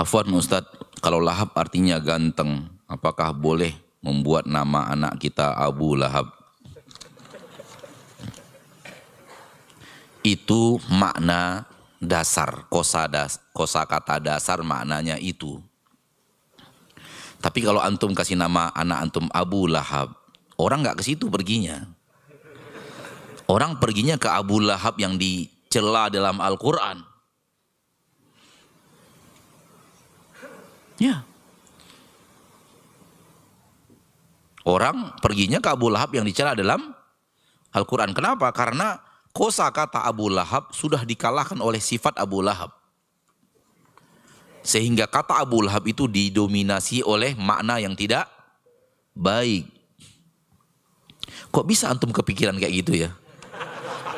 Afwan Ustaz, kalau Lahab artinya ganteng, apakah boleh membuat nama anak kita Abu Lahab? Itu makna dasar, kosa, das, kosa kata dasar maknanya itu. Tapi kalau antum kasih nama anak antum Abu Lahab, orang nggak ke situ perginya. Orang perginya ke Abu Lahab yang dicela dalam Al-Quran. Ya. Orang perginya ke Abu Lahab yang dicela dalam Al-Quran. Kenapa? Karena kosa kata Abu Lahab sudah dikalahkan oleh sifat Abu Lahab. Sehingga kata Abu Lahab itu didominasi oleh makna yang tidak baik. Kok bisa antum kepikiran kayak gitu ya?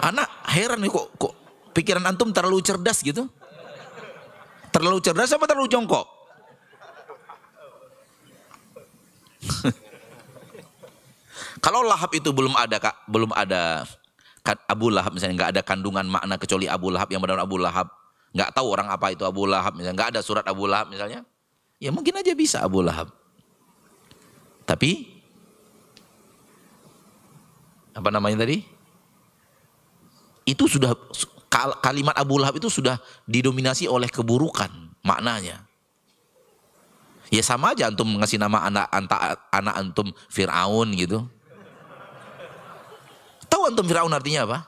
Anak heran nih kok, kok pikiran antum terlalu cerdas gitu? Terlalu cerdas apa terlalu jongkok? Kalau lahap itu belum ada belum ada Abu Lahab misalnya nggak ada kandungan makna kecuali Abu Lahab yang benar Abu Lahab nggak tahu orang apa itu Abu Lahab misalnya nggak ada surat Abu Lahab misalnya ya mungkin aja bisa Abu Lahab tapi apa namanya tadi itu sudah kalimat Abu Lahab itu sudah didominasi oleh keburukan maknanya ya sama aja antum ngasih nama anak anta anak antum Fir'aun gitu Tahu antum Firaun artinya apa?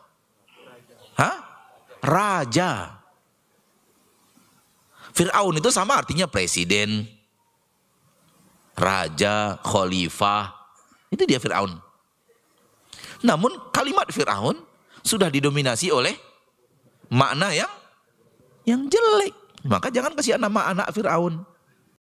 Hah? Raja. Firaun itu sama artinya presiden, raja, khalifah. Itu dia Firaun. Namun kalimat Firaun sudah didominasi oleh makna yang yang jelek. Maka jangan kasih nama anak Firaun.